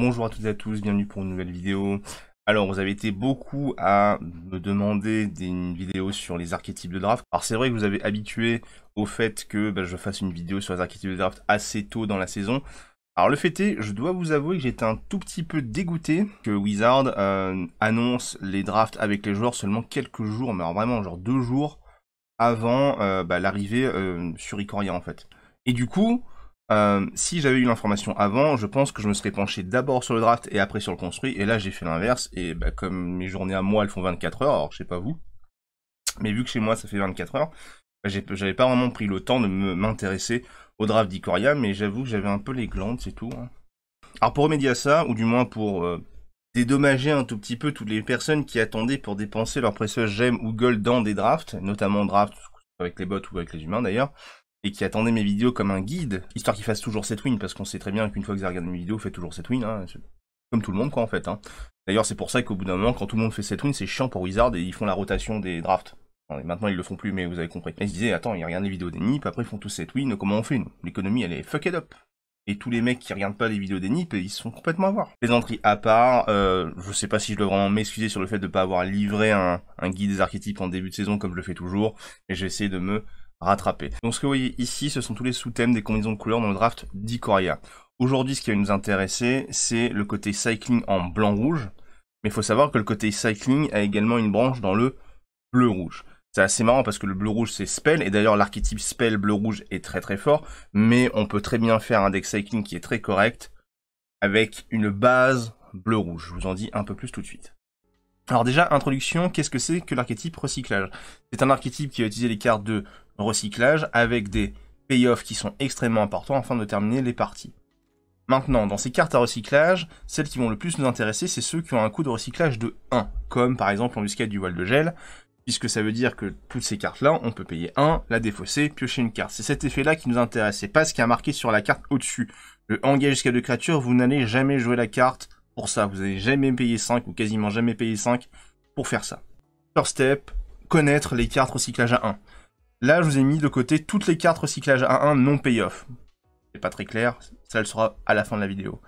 Bonjour à toutes et à tous, bienvenue pour une nouvelle vidéo. Alors, vous avez été beaucoup à me demander des, une vidéo sur les archétypes de draft. Alors, c'est vrai que vous avez habitué au fait que bah, je fasse une vidéo sur les archétypes de draft assez tôt dans la saison. Alors, le fait est, je dois vous avouer que j'étais un tout petit peu dégoûté que Wizard euh, annonce les drafts avec les joueurs seulement quelques jours, mais vraiment genre deux jours avant euh, bah, l'arrivée euh, sur Icoria en fait. Et du coup, euh, si j'avais eu l'information avant, je pense que je me serais penché d'abord sur le draft et après sur le construit. Et là, j'ai fait l'inverse. Et bah, comme mes journées à moi, elles font 24 heures, alors je sais pas vous, mais vu que chez moi, ça fait 24 heures, bah, j'avais pas vraiment pris le temps de m'intéresser au draft d'Icoria, mais j'avoue que j'avais un peu les glandes, c'est tout. Hein. Alors pour remédier à ça, ou du moins pour euh, dédommager un tout petit peu toutes les personnes qui attendaient pour dépenser leur précieuse gemme ou gold dans des drafts, notamment drafts avec les bots ou avec les humains d'ailleurs, et qui attendait mes vidéos comme un guide, histoire qu'ils fasse toujours cette win, parce qu'on sait très bien qu'une fois que vous regardé mes vidéos, vous faites toujours cette win, hein, comme tout le monde quoi en fait. Hein. D'ailleurs c'est pour ça qu'au bout d'un moment, quand tout le monde fait cette win, c'est chiant pour Wizard et ils font la rotation des drafts. maintenant ils le font plus, mais vous avez compris. ils se disaient, attends, ils regardent les vidéos des NIP, après ils font tous cette win, comment on fait nous L'économie elle est fucked up. Et tous les mecs qui regardent pas les vidéos des NIP, ils font complètement avoir. Les entrées à part, euh, je sais pas si je dois vraiment m'excuser sur le fait de pas avoir livré un, guide des archétypes en début de saison comme je le fais toujours, et j'essaie de me rattraper. Donc ce que vous voyez ici, ce sont tous les sous-thèmes des combinaisons de couleurs dans le draft d'Ikoria. Aujourd'hui, ce qui va nous intéresser, c'est le côté cycling en blanc-rouge. Mais il faut savoir que le côté cycling a également une branche dans le bleu-rouge. C'est assez marrant parce que le bleu-rouge c'est Spell, et d'ailleurs l'archétype Spell bleu-rouge est très très fort, mais on peut très bien faire un deck cycling qui est très correct avec une base bleu-rouge. Je vous en dis un peu plus tout de suite. Alors déjà, introduction, qu'est-ce que c'est que l'archétype recyclage C'est un archétype qui va utiliser les cartes de recyclage avec des payoffs qui sont extrêmement importants afin de terminer les parties. Maintenant, dans ces cartes à recyclage, celles qui vont le plus nous intéresser, c'est ceux qui ont un coût de recyclage de 1, comme par exemple l'embuscade du voile de gel, puisque ça veut dire que toutes ces cartes-là, on peut payer 1, la défausser, piocher une carte. C'est cet effet-là qui nous intéresse, c'est pas ce qui est marqué sur la carte au-dessus. Le engage jusqu'à deux créatures, vous n'allez jamais jouer la carte pour ça. Vous n'avez jamais payé 5 ou quasiment jamais payé 5 pour faire ça. First step, connaître les cartes recyclage à 1. Là, je vous ai mis de côté toutes les cartes recyclage à 1 non payoff. C'est pas très clair, ça le sera à la fin de la vidéo.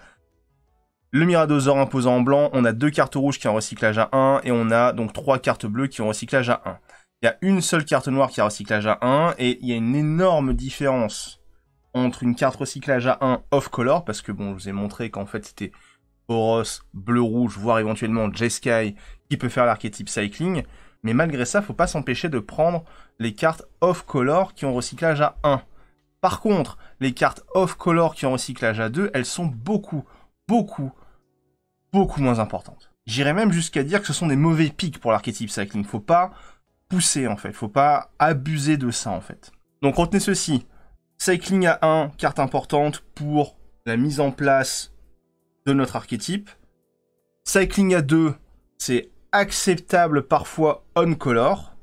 Le Miradosaur imposant en blanc, on a deux cartes rouges qui ont recyclage à 1 et on a donc trois cartes bleues qui ont recyclage à 1. Il y a une seule carte noire qui a recyclage à 1 et il y a une énorme différence entre une carte recyclage à 1 off-color, parce que bon, je vous ai montré qu'en fait c'était Horos, Bleu-Rouge, voire éventuellement J-Sky, qui peut faire l'archétype Cycling. Mais malgré ça, faut pas s'empêcher de prendre les cartes off-color qui ont recyclage à 1. Par contre, les cartes off-color qui ont recyclage à 2, elles sont beaucoup, beaucoup, beaucoup moins importantes. J'irais même jusqu'à dire que ce sont des mauvais pics pour l'archétype Cycling. Faut pas pousser en fait, faut pas abuser de ça en fait. Donc retenez ceci, Cycling à 1, carte importante pour la mise en place de notre archétype. Cycling à 2, c'est acceptable parfois on-color.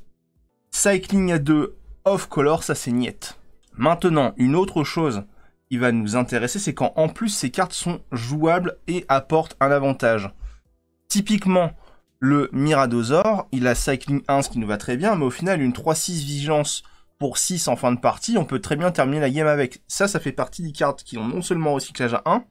Cycling à 2 off-color, ça c'est niette. Maintenant, une autre chose qui va nous intéresser, c'est quand en plus ces cartes sont jouables et apportent un avantage. Typiquement, le Miradosaur, il a Cycling 1, ce qui nous va très bien, mais au final, une 3-6 Vigilance pour 6 en fin de partie, on peut très bien terminer la game avec. Ça, ça fait partie des cartes qui ont non seulement recyclage à 1,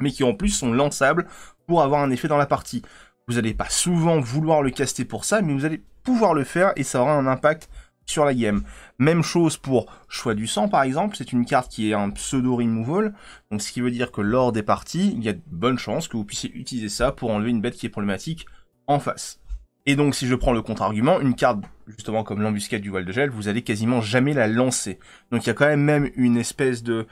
mais qui en plus sont lançables pour avoir un effet dans la partie. Vous n'allez pas souvent vouloir le caster pour ça, mais vous allez pouvoir le faire et ça aura un impact sur la game. Même chose pour Choix du Sang par exemple, c'est une carte qui est un pseudo removal, donc ce qui veut dire que lors des parties, il y a de bonnes chances que vous puissiez utiliser ça pour enlever une bête qui est problématique en face. Et donc si je prends le contre-argument, une carte justement comme l'embuscade du voile de gel, vous allez quasiment jamais la lancer. Donc il y a quand même même une espèce de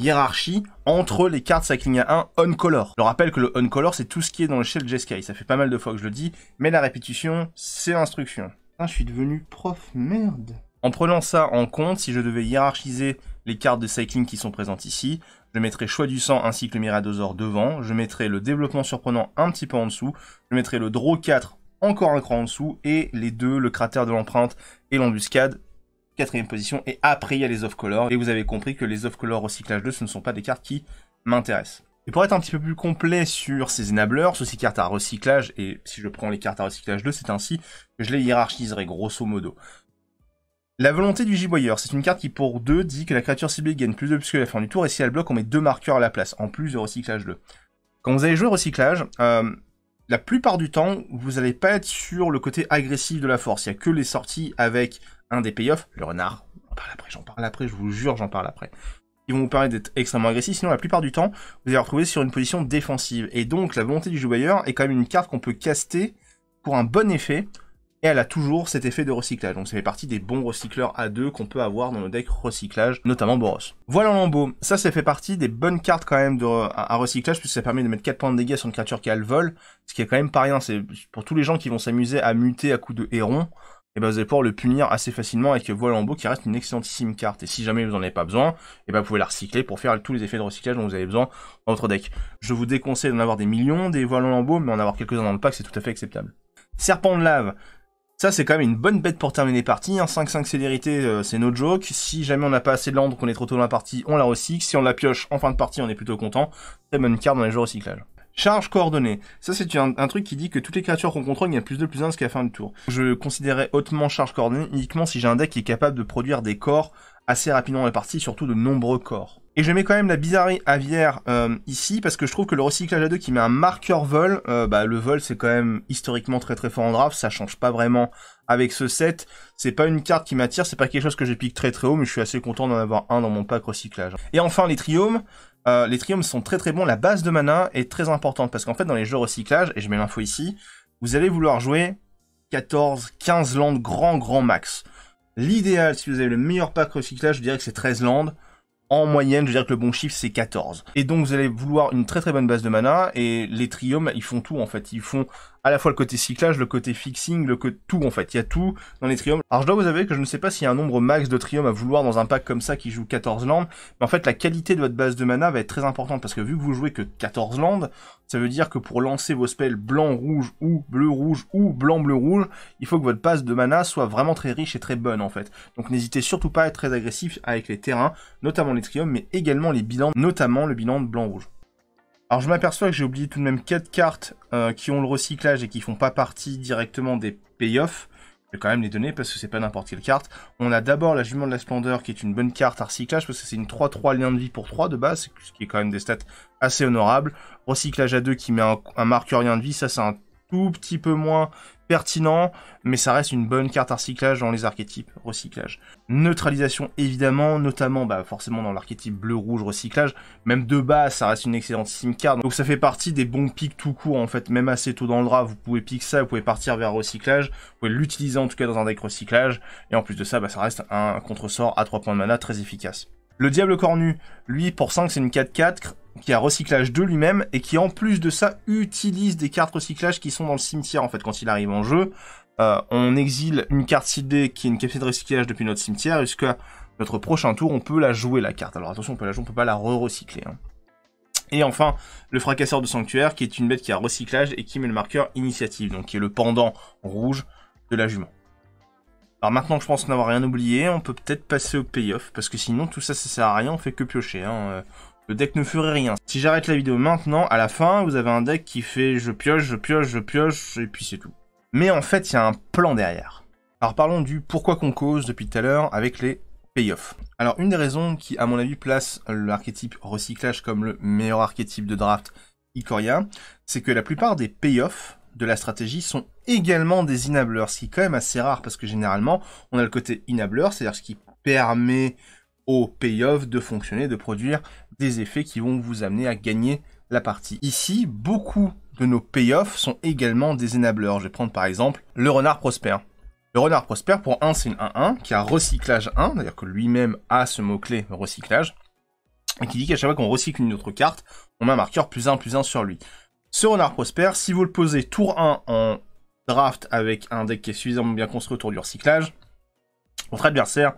hiérarchie entre les cartes cycling à 1 on-color. Je rappelle que le on-color, c'est tout ce qui est dans le shell jsk. Ça fait pas mal de fois que je le dis, mais la répétition, c'est instruction. Ah, je suis devenu prof, merde. En prenant ça en compte, si je devais hiérarchiser les cartes de cycling qui sont présentes ici, je mettrais Choix du sang ainsi que le Miradosaur devant, je mettrais le développement surprenant un petit peu en dessous, je mettrais le Draw 4 encore un cran en dessous, et les deux, le cratère de l'empreinte et l'embuscade, quatrième position, et après il y a les off-color, et vous avez compris que les off-color recyclage 2, ce ne sont pas des cartes qui m'intéressent. Et pour être un petit peu plus complet sur ces enablers, sur cartes à recyclage, et si je prends les cartes à recyclage 2, c'est ainsi que je les hiérarchiserai grosso modo. La volonté du giboyeur, c'est une carte qui pour 2 dit que la créature ciblée gagne plus de plus que la fin du tour, et si elle bloque, on met deux marqueurs à la place, en plus de recyclage 2. Quand vous allez jouer recyclage, euh, la plupart du temps, vous n'allez pas être sur le côté agressif de la force. Il n'y a que les sorties avec un des payoffs, le renard. J'en parle après, j'en parle après, je vous jure, j'en parle après. Ils vont vous permettre d'être extrêmement agressif, sinon la plupart du temps, vous allez retrouver sur une position défensive. Et donc la volonté du joueur est quand même une carte qu'on peut caster pour un bon effet, et elle a toujours cet effet de recyclage. Donc ça fait partie des bons recycleurs A2 qu'on peut avoir dans nos decks recyclage, notamment Boros. Voilà Lambeau, ça ça fait partie des bonnes cartes quand même de, à, recyclage, puisque ça permet de mettre 4 points de dégâts sur une créature qui a le vol, ce qui est quand même pas rien, c'est pour tous les gens qui vont s'amuser à muter à coups de héron, et ben vous allez pouvoir le punir assez facilement avec en Lambeau qui reste une excellentissime carte. Et si jamais vous n'en avez pas besoin, et ben vous pouvez la recycler pour faire tous les effets de recyclage dont vous avez besoin dans votre deck. Je vous déconseille d'en avoir des millions des en Lambeau mais en avoir quelques-uns dans le pack, c'est tout à fait acceptable. Serpent de lave. Ça, c'est quand même une bonne bête pour terminer partie. Un 5-5 célérité, euh, c'est no joke. Si jamais on n'a pas assez de land, qu'on est trop tôt dans la partie, on la recycle. Si on la pioche en fin de partie, on est plutôt content. Très bonne carte dans les jeux recyclage. Charge coordonnée. Ça, c'est un, truc qui dit que toutes les créatures qu'on contrôle il a plus de plus 1 jusqu'à la fin du tour. Je considérais hautement charge coordonnée uniquement si j'ai un deck qui est capable de produire des corps assez rapidement répartis, surtout de nombreux corps. Et je mets quand même la bizarrerie aviaire euh, ici parce que je trouve que le recyclage à deux qui met un marqueur vol, euh, bah, le vol c'est quand même historiquement très très fort en draft, ça change pas vraiment avec ce set. C'est pas une carte qui m'attire, c'est pas quelque chose que je pique très très haut, mais je suis assez content d'en avoir un dans mon pack recyclage. Et enfin les triomes, euh, les triomes sont très très bons, la base de mana est très importante parce qu'en fait dans les jeux recyclage, et je mets l'info ici, vous allez vouloir jouer 14, 15 landes grand grand max. L'idéal, si vous avez le meilleur pack recyclage, je dirais que c'est 13 landes. En moyenne, je dirais que le bon chiffre, c'est 14. Et donc, vous allez vouloir une très très bonne base de mana, et les triomes, ils font tout, en fait. Ils font à la fois le côté cyclage, le côté fixing, le côté tout en fait, il y a tout dans les triomes. Alors je dois vous avouer que je ne sais pas s'il y a un nombre max de triomes à vouloir dans un pack comme ça qui joue 14 landes, mais en fait la qualité de votre base de mana va être très importante parce que vu que vous jouez que 14 landes, ça veut dire que pour lancer vos spells blanc, rouge ou bleu, rouge ou blanc, bleu, rouge, il faut que votre base de mana soit vraiment très riche et très bonne en fait. Donc n'hésitez surtout pas à être très agressif avec les terrains, notamment les triomes, mais également les bilans, notamment le bilan de blanc, rouge. Alors je m'aperçois que j'ai oublié tout de même 4 cartes euh, qui ont le recyclage et qui font pas partie directement des payoffs. Je vais quand même les donner parce que c'est pas n'importe quelle carte. On a d'abord la jument de la splendeur qui est une bonne carte à recyclage parce que c'est une 3-3 lien de vie pour 3 de base, ce qui est quand même des stats assez honorables. Recyclage à 2 qui met un marqueur lien de vie, ça c'est un tout petit peu moins, pertinent, mais ça reste une bonne carte à recyclage dans les archétypes recyclage. Neutralisation évidemment, notamment bah, forcément dans l'archétype bleu-rouge recyclage, même de bas, ça reste une excellente sim card, donc ça fait partie des bons pics tout court en fait, même assez tôt dans le draft, vous pouvez pick ça, vous pouvez partir vers recyclage, vous pouvez l'utiliser en tout cas dans un deck recyclage, et en plus de ça, bah, ça reste un contre-sort à 3 points de mana très efficace. Le Diable Cornu, lui, pour 5, c'est une 4-4, qui a recyclage de lui-même et qui en plus de ça utilise des cartes recyclage qui sont dans le cimetière en fait quand il arrive en jeu. Euh, on exile une carte CD qui est une capacité de recyclage depuis notre cimetière jusqu'à notre prochain tour on peut la jouer la carte. Alors attention on peut la jouer, on peut pas la re-recycler. Hein. Et enfin, le fracasseur de sanctuaire, qui est une bête qui a recyclage et qui met le marqueur initiative, donc qui est le pendant rouge de la jument. Alors maintenant que je pense n'avoir rien oublié, on peut peut-être passer au payoff, parce que sinon tout ça, ça sert à rien, on fait que piocher. Hein. Euh, le deck ne ferait rien. Si j'arrête la vidéo maintenant, à la fin, vous avez un deck qui fait je pioche, je pioche, je pioche, et puis c'est tout. Mais en fait, il y a un plan derrière. Alors parlons du pourquoi qu'on cause depuis tout à l'heure avec les payoffs. Alors une des raisons qui, à mon avis, place l'archétype recyclage comme le meilleur archétype de draft icorien, c'est que la plupart des payoffs de la stratégie sont également des inableurs, ce qui est quand même assez rare parce que généralement on a le côté inableur, c'est-à-dire ce qui permet aux payoff de fonctionner, de produire des effets qui vont vous amener à gagner la partie. Ici, beaucoup de nos payoffs sont également des enableurs. Je vais prendre par exemple le renard prospère. Le renard prospère, pour un c'est une 1-1 qui a recyclage 1, d'ailleurs que lui-même a ce mot-clé recyclage, et qui dit qu'à chaque fois qu'on recycle une autre carte, on met un marqueur plus 1 plus 1 sur lui. Ce renard prospère, si vous le posez tour 1 en draft avec un deck qui est suffisamment bien construit autour du recyclage, votre adversaire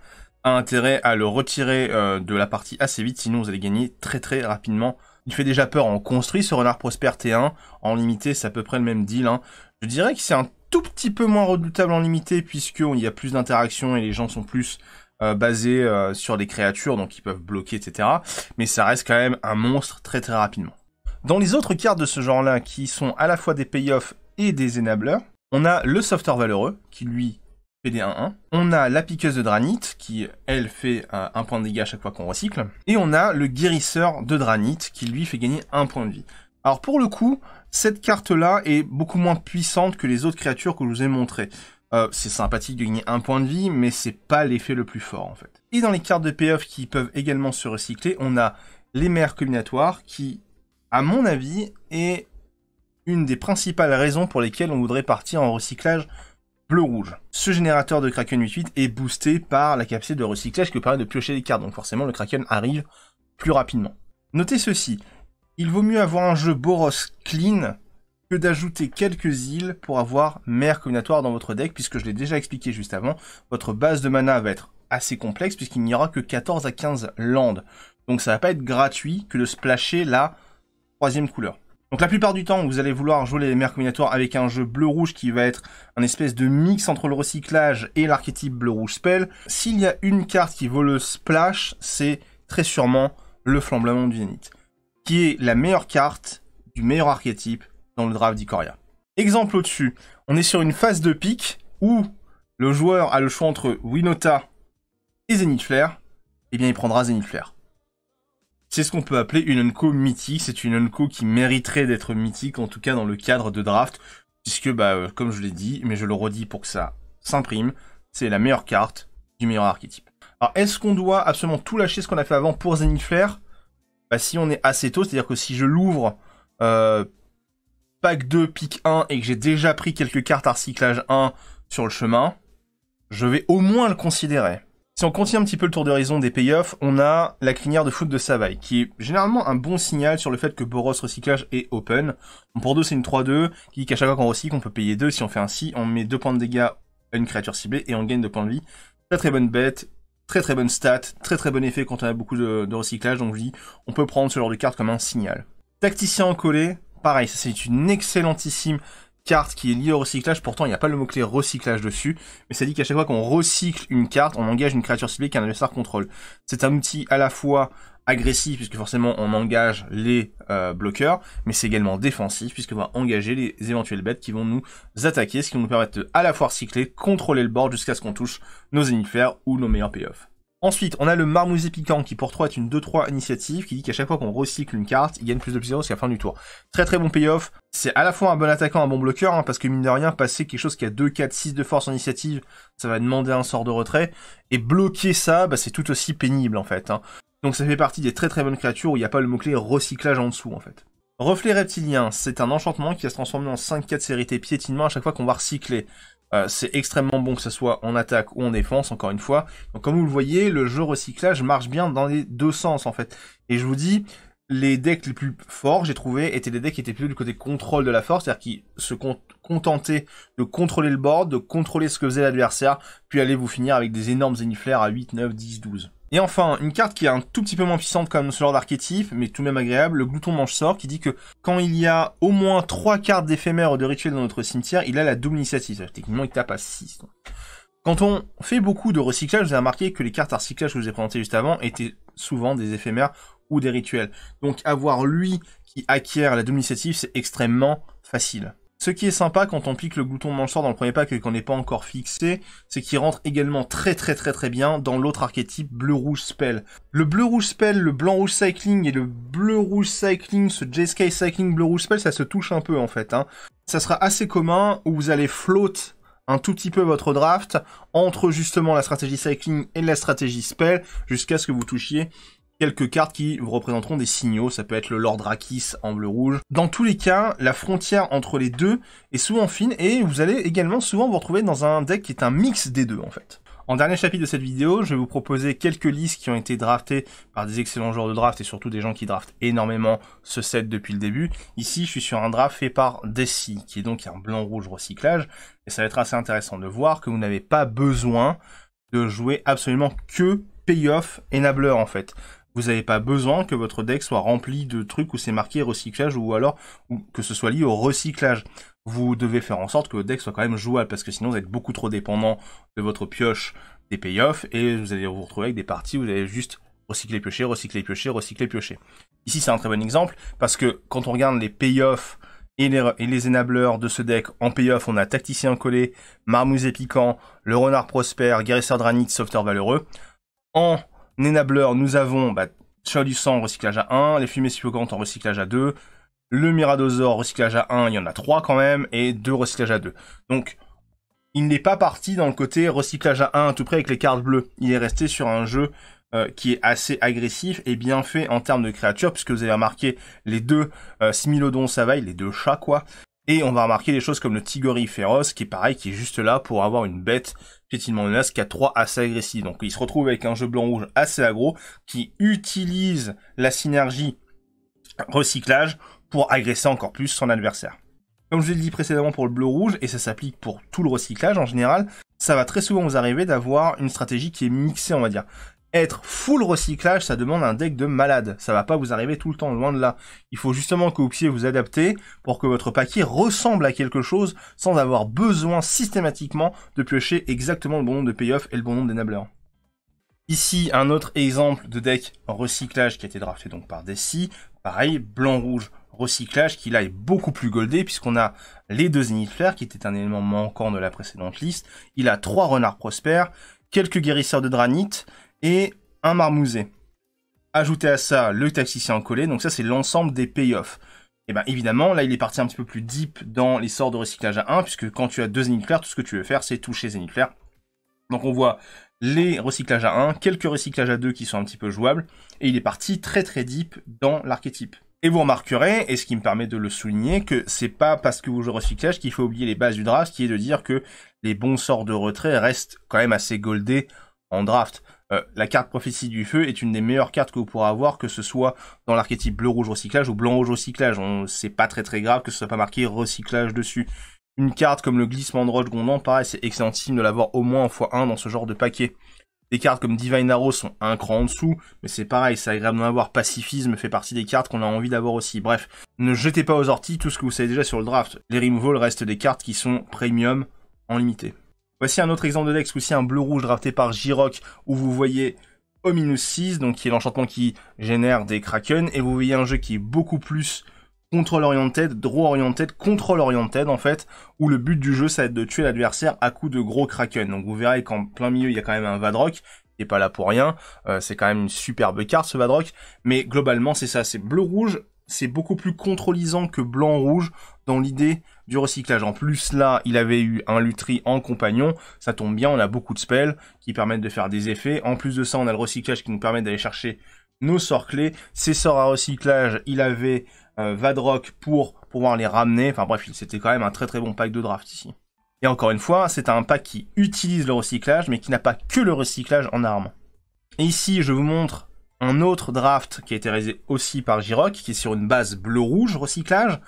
intérêt à le retirer euh, de la partie assez vite, sinon vous allez gagner très très rapidement. Il fait déjà peur en construit ce renard prospère T1, en limité c'est à peu près le même deal. Hein. Je dirais que c'est un tout petit peu moins redoutable en limité puisqu'il y a plus d'interactions et les gens sont plus euh, basés euh, sur des créatures, donc ils peuvent bloquer, etc. Mais ça reste quand même un monstre très très rapidement. Dans les autres cartes de ce genre-là, qui sont à la fois des payoffs et des enablers, on a le Softer valeureux, qui lui pd 1-1, On a la piqueuse de Dranit qui, elle, fait euh, un point de dégâts à chaque fois qu'on recycle. Et on a le guérisseur de Dranit qui, lui, fait gagner un point de vie. Alors, pour le coup, cette carte-là est beaucoup moins puissante que les autres créatures que je vous ai montrées. Euh, c'est sympathique de gagner un point de vie, mais c'est pas l'effet le plus fort, en fait. Et dans les cartes de payoff e qui peuvent également se recycler, on a les mers combinatoires, qui, à mon avis, est une des principales raisons pour lesquelles on voudrait partir en recyclage rouge. Ce générateur de Kraken 88 est boosté par la capacité de recyclage qui permet de piocher des cartes, donc forcément le Kraken arrive plus rapidement. Notez ceci, il vaut mieux avoir un jeu Boros clean que d'ajouter quelques îles pour avoir mer combinatoire dans votre deck, puisque je l'ai déjà expliqué juste avant, votre base de mana va être assez complexe, puisqu'il n'y aura que 14 à 15 landes. Donc ça va pas être gratuit que de splasher la troisième couleur. Donc la plupart du temps, vous allez vouloir jouer les mers combinatoires avec un jeu bleu-rouge qui va être un espèce de mix entre le recyclage et l'archétype bleu-rouge spell. S'il y a une carte qui vaut le splash, c'est très sûrement le flamblement du Zénith, qui est la meilleure carte du meilleur archétype dans le draft d'Icoria. Exemple au-dessus, on est sur une phase de pique où le joueur a le choix entre Winota et Zenith Flair. et eh bien il prendra Zenith Flair. C'est ce qu'on peut appeler une unco mythique. C'est une unco qui mériterait d'être mythique, en tout cas dans le cadre de draft, puisque bah euh, comme je l'ai dit, mais je le redis pour que ça s'imprime, c'est la meilleure carte du meilleur archétype. Alors est-ce qu'on doit absolument tout lâcher ce qu'on a fait avant pour Zenith Bah si on est assez tôt, c'est-à-dire que si je l'ouvre euh, pack 2, pick 1 et que j'ai déjà pris quelques cartes à recyclage 1 sur le chemin, je vais au moins le considérer. Si on continue un petit peu le tour d'horizon des payoffs, on a la crinière de foot de Savaille, qui est généralement un bon signal sur le fait que Boros Recyclage est open. Pour deux, c'est une 3-2, qui dit qu'à chaque fois qu'on recycle, on peut payer 2. Si on fait ainsi, on met deux points de dégâts à une créature ciblée et on gagne 2 points de vie. Très très bonne bête, très très bonne stat, très très bon effet quand on a beaucoup de, recyclage, donc je dis, on peut prendre ce genre de carte comme un signal. Tacticien en collé, pareil, ça c'est une excellentissime carte qui est liée au recyclage, pourtant il n'y a pas le mot-clé recyclage dessus, mais ça dit qu'à chaque fois qu'on recycle une carte, on engage une créature ciblée un adversaire contrôle. C'est un outil à la fois agressif, puisque forcément on engage les euh, bloqueurs, mais c'est également défensif, puisque va engager les éventuelles bêtes qui vont nous attaquer, ce qui va nous permettre de à la fois recycler, contrôler le board jusqu'à ce qu'on touche nos fers ou nos meilleurs payoffs. Ensuite, on a le marmousé piquant qui pour 3 est une 2-3 initiative qui dit qu'à chaque fois qu'on recycle une carte, il gagne plus de plus 0 jusqu'à la fin du tour. Très très bon payoff. C'est à la fois un bon attaquant, un bon bloqueur, hein, parce que mine de rien, passer quelque chose qui a 2, 4, 6 de force en initiative, ça va demander un sort de retrait. Et bloquer ça, bah, c'est tout aussi pénible en fait. Hein. Donc ça fait partie des très très bonnes créatures où il n'y a pas le mot-clé recyclage en dessous en fait. Reflet reptilien, c'est un enchantement qui va se transformer en 5-4 séries piétinement à chaque fois qu'on va recycler. Euh, c'est extrêmement bon que ce soit en attaque ou en défense, encore une fois. Donc comme vous le voyez, le jeu recyclage marche bien dans les deux sens en fait. Et je vous dis, les decks les plus forts, j'ai trouvé, étaient des decks qui étaient plutôt du côté contrôle de la force, c'est-à-dire qui se contentaient de contrôler le board, de contrôler ce que faisait l'adversaire, puis allez vous finir avec des énormes zéniflaires à 8, 9, 10, 12. Et enfin, une carte qui est un tout petit peu moins puissante comme ce genre d'archétype, mais tout de même agréable, le glouton mange sort, qui dit que quand il y a au moins 3 cartes d'éphémère ou de rituels dans notre cimetière, il a la double initiative. Techniquement, il tape à 6. Quand on fait beaucoup de recyclage, vous avez remarqué que les cartes à recyclage que je vous ai présentées juste avant étaient souvent des éphémères ou des rituels. Donc avoir lui qui acquiert la double initiative, c'est extrêmement facile. Ce qui est sympa quand on pique le de mangeur dans le premier pack et qu'on n'est pas encore fixé, c'est qu'il rentre également très très très très bien dans l'autre archétype bleu-rouge spell. Le bleu-rouge spell, le blanc-rouge cycling et le bleu-rouge cycling, ce sky cycling bleu-rouge spell, ça se touche un peu en fait. Hein. Ça sera assez commun où vous allez float un tout petit peu votre draft entre justement la stratégie cycling et la stratégie spell jusqu'à ce que vous touchiez quelques cartes qui vous représenteront des signaux, ça peut être le Lord Rakis en bleu-rouge. Dans tous les cas, la frontière entre les deux est souvent fine et vous allez également souvent vous retrouver dans un deck qui est un mix des deux en fait. En dernier chapitre de cette vidéo, je vais vous proposer quelques listes qui ont été draftées par des excellents joueurs de draft et surtout des gens qui draftent énormément ce set depuis le début. Ici, je suis sur un draft fait par Desi, qui est donc un blanc-rouge recyclage. Et ça va être assez intéressant de voir que vous n'avez pas besoin de jouer absolument que payoff enabler en fait vous n'avez pas besoin que votre deck soit rempli de trucs où c'est marqué recyclage ou alors que ce soit lié au recyclage. Vous devez faire en sorte que votre deck soit quand même jouable parce que sinon vous êtes beaucoup trop dépendant de votre pioche des payoffs et vous allez vous retrouver avec des parties où vous allez juste recycler, piocher, recycler, piocher, recycler, piocher. Ici c'est un très bon exemple parce que quand on regarde les payoffs et les, et enableurs de ce deck en payoff, on a Tacticien Collé, Marmouse Piquant, le Renard prospère, Guérisseur Dranit, Sauveteur Valeureux. En Nenabler, nous avons bah, du sang recyclage à 1, les fumées suffocantes en recyclage à 2, le Miradosaur recyclage à 1, il y en a 3 quand même, et 2 recyclage à 2. Donc, il n'est pas parti dans le côté recyclage à 1 à tout près avec les cartes bleues. Il est resté sur un jeu euh, qui est assez agressif et bien fait en termes de créatures, puisque vous avez remarqué les deux euh, Similodon Smilodon les deux chats quoi. Et on va remarquer des choses comme le Tigori féroce, qui est pareil, qui est juste là pour avoir une bête effectivement une menace qui a assez agressif Donc il se retrouve avec un jeu blanc-rouge assez agro qui utilise la synergie recyclage pour agresser encore plus son adversaire. Comme je l'ai dit précédemment pour le bleu-rouge, et ça s'applique pour tout le recyclage en général, ça va très souvent vous arriver d'avoir une stratégie qui est mixée, on va dire être full recyclage, ça demande un deck de malade. Ça va pas vous arriver tout le temps, loin de là. Il faut justement que vous puissiez vous adapter pour que votre paquet ressemble à quelque chose sans avoir besoin systématiquement de piocher exactement le bon nombre de payoffs et le bon nombre d'enablers. Ici, un autre exemple de deck recyclage qui a été drafté donc par Desi. Pareil, blanc-rouge recyclage qui là est beaucoup plus goldé puisqu'on a les deux Zenith flair qui était un élément manquant de la précédente liste. Il a trois renards prospères, quelques guérisseurs de granite, et un marmousé. Ajoutez à ça le tacticien collé, donc ça c'est l'ensemble des payoffs. Et eh bien évidemment, là il est parti un petit peu plus deep dans les sorts de recyclage à 1, puisque quand tu as deux énigmes tout ce que tu veux faire c'est toucher zénith clair. Donc on voit les recyclages à 1, quelques recyclages à 2 qui sont un petit peu jouables, et il est parti très très deep dans l'archétype. Et vous remarquerez, et ce qui me permet de le souligner, que c'est pas parce que vous jouez recyclage qu'il faut oublier les bases du draft, qui est de dire que les bons sorts de retrait restent quand même assez goldés en draft. Euh, la carte prophétie du feu est une des meilleures cartes que vous pourrez avoir, que ce soit dans l'archétype bleu-rouge recyclage ou blanc-rouge recyclage. On C'est pas très très grave que ce soit pas marqué recyclage dessus. Une carte comme le glissement de roche gondant, pareil, c'est excellent de l'avoir au moins en x1 dans ce genre de paquet. Des cartes comme Divine Arrow sont un cran en dessous, mais c'est pareil, c'est agréable d'en avoir. Pacifisme fait partie des cartes qu'on a envie d'avoir aussi. Bref, ne jetez pas aux orties tout ce que vous savez déjà sur le draft. Les removals restent des cartes qui sont premium en limité. Voici un autre exemple de deck, aussi un bleu rouge drafté par J-Rock, où vous voyez Ominus 6, donc qui est l'enchantement qui génère des Kraken, et vous voyez un jeu qui est beaucoup plus contrôle oriented, draw oriented, contrôle oriented en fait, où le but du jeu ça va être de tuer l'adversaire à coup de gros kraken. Donc vous verrez qu'en plein milieu il y a quand même un Vadrock qui n'est pas là pour rien, euh, c'est quand même une superbe carte ce Vadrock, mais globalement c'est ça, c'est bleu-rouge, c'est beaucoup plus contrôlisant que blanc-rouge dans l'idée du recyclage. En plus, là, il avait eu un Lutri en compagnon. Ça tombe bien, on a beaucoup de spells qui permettent de faire des effets. En plus de ça, on a le recyclage qui nous permet d'aller chercher nos sorts clés. Ces sorts à recyclage, il avait euh, Vadrock pour pouvoir les ramener. Enfin bref, c'était quand même un très très bon pack de draft ici. Et encore une fois, c'est un pack qui utilise le recyclage, mais qui n'a pas que le recyclage en armes. Et ici, je vous montre un autre draft qui a été réalisé aussi par Giroc, qui est sur une base bleu-rouge recyclage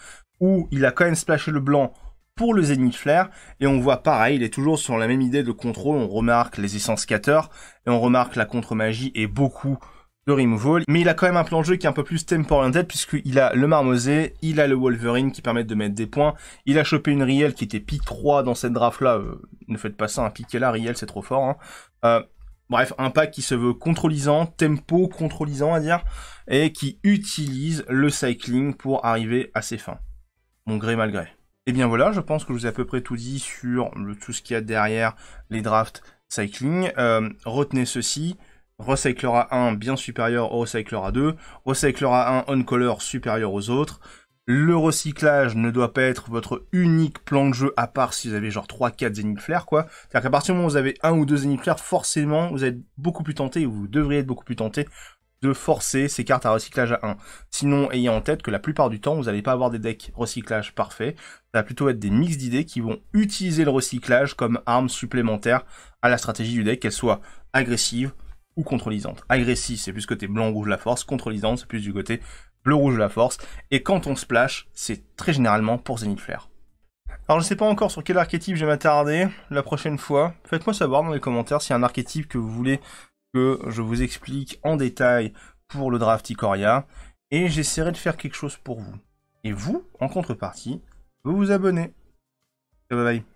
où il a quand même splashé le blanc pour le Zenith Flair. Et on voit pareil, il est toujours sur la même idée de contrôle. On remarque les essences Scatter, et on remarque la contre-magie et beaucoup de removal. Mais il a quand même un plan de jeu qui est un peu plus tempo oriented puisqu'il a le marmosé, il a le Wolverine qui permet de mettre des points. Il a chopé une Riel qui était pique 3 dans cette draft là. Euh, ne faites pas ça, un hein, pique là, Riel c'est trop fort. Hein. Euh, bref, un pack qui se veut contrôlisant, tempo contrôlisant à dire, et qui utilise le cycling pour arriver à ses fins mon gré malgré. Et eh bien voilà, je pense que je vous ai à peu près tout dit sur le, tout ce qu'il y a derrière les drafts cycling. Euh, retenez ceci. Recyclera 1 bien supérieur au Recyclera 2. Recyclera 1 on-color supérieur aux autres. Le recyclage ne doit pas être votre unique plan de jeu à part si vous avez genre 3-4 Zenith flair quoi. C'est-à-dire qu'à partir du moment où vous avez un ou deux Zenith flair forcément vous êtes beaucoup plus tenté, ou vous devriez être beaucoup plus tenté de forcer ces cartes à recyclage à 1. Sinon, ayez en tête que la plupart du temps, vous n'allez pas avoir des decks recyclage parfaits. Ça va plutôt être des mix d'idées qui vont utiliser le recyclage comme arme supplémentaire à la stratégie du deck, qu'elle soit agressive ou contrôlisante. Agressive, c'est plus côté blanc-rouge la force. Contrôlisante, c'est plus du côté bleu-rouge la force. Et quand on splash, c'est très généralement pour Zenith Alors je sais pas encore sur quel archétype je vais m'attarder la prochaine fois. Faites-moi savoir dans les commentaires si un archétype que vous voulez que je vous explique en détail pour le draft Icoria. Et j'essaierai de faire quelque chose pour vous. Et vous, en contrepartie, vous vous abonnez. Bye bye.